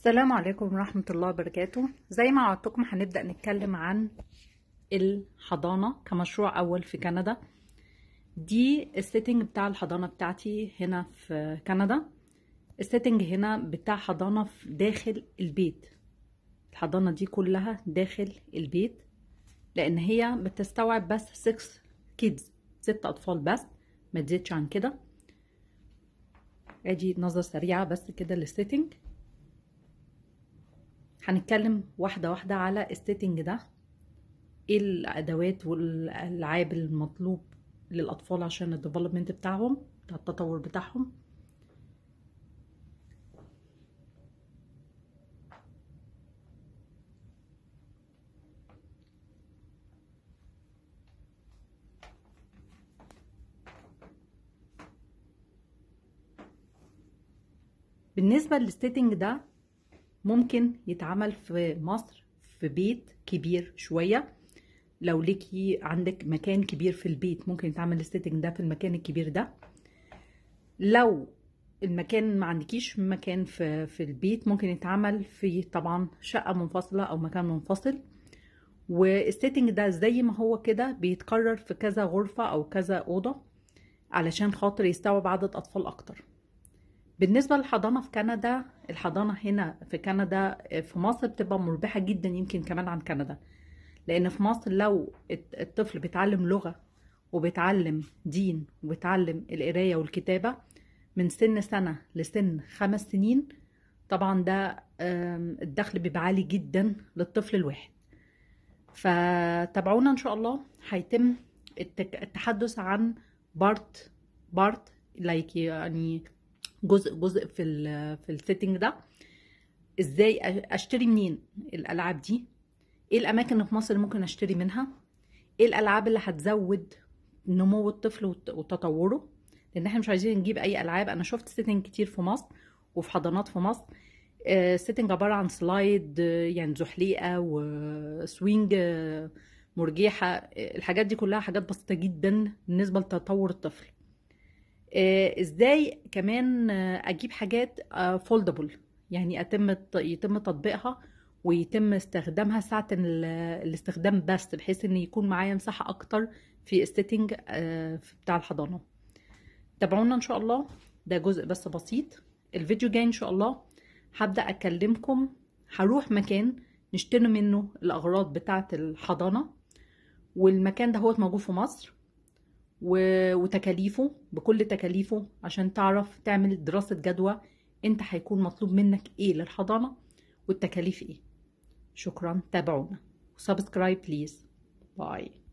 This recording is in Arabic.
السلام عليكم ورحمة الله وبركاته زي ما عودتكم هنبدأ نتكلم عن الحضانة كمشروع أول في كندا دي السيتنج بتاع الحضانة بتاعتي هنا في كندا السيتنج هنا بتاع حضانة في داخل البيت الحضانة دي كلها داخل البيت لأن هي بتستوعب بس 6 كيدز ست أطفال بس ما تزيدش عن كده ادي نظرة سريعة بس كده للسيتنج هنتكلم واحدة واحدة على السيتنج ده ايه الادوات والالعاب المطلوب للاطفال عشان الديفلوبمنت بتاعهم بتاع التطور بتاعهم بالنسبة للستيتنج ده ممكن يتعمل في مصر في بيت كبير شويه لو ليكي عندك مكان كبير في البيت ممكن يتعمل السيتنج ده في المكان الكبير ده لو المكان ما عندكيش مكان في في البيت ممكن يتعمل في طبعا شقه منفصله او مكان منفصل والسيتنج ده زي ما هو كده بيتكرر في كذا غرفه او كذا اوضه علشان خاطر يستوعب عدد اطفال اكتر بالنسبة للحضانة في كندا الحضانة هنا في كندا في مصر بتبقى مربحة جدا يمكن كمان عن كندا لأن في مصر لو الطفل بيتعلم لغة وبيتعلم دين وبيتعلم القراية والكتابة من سن سنة لسن خمس سنين طبعا ده الدخل بيبقى عالي جدا للطفل الواحد فتابعونا ان شاء الله هيتم التحدث عن بارت بارت لايك يعني جزء جزء في الـ في السيتنج ده ازاي اشتري منين الالعاب دي ايه الاماكن اللي في مصر اللي ممكن اشتري منها ايه الالعاب اللي هتزود نمو الطفل وتطوره لان احنا مش عايزين نجيب اي العاب انا شفت سيتنج كتير في مصر وفي حضانات في مصر سيتنج آه، عباره عن سلايد آه، يعني زحليقه وسوينج آه، مرجيحه الحاجات دي كلها حاجات بسيطه جدا بالنسبه لتطور الطفل آه، ازاي كمان اجيب حاجات فولدبل يعني اتم يتم تطبيقها ويتم استخدامها ساعة الاستخدام بس بحيث ان يكون معايا مساحة اكتر في السيتنج آه، بتاع الحضانة تابعونا ان شاء الله ده جزء بس بسيط الفيديو جاي ان شاء الله هبدأ اكلمكم هروح مكان نشتري منه الاغراض بتاعة الحضانة والمكان ده هو موجود في مصر وتكاليفه بكل تكاليفه عشان تعرف تعمل دراسة جدوى انت هيكون مطلوب منك ايه للحضانة والتكاليف ايه شكرا تابعونا وسبسكرايب بليز باي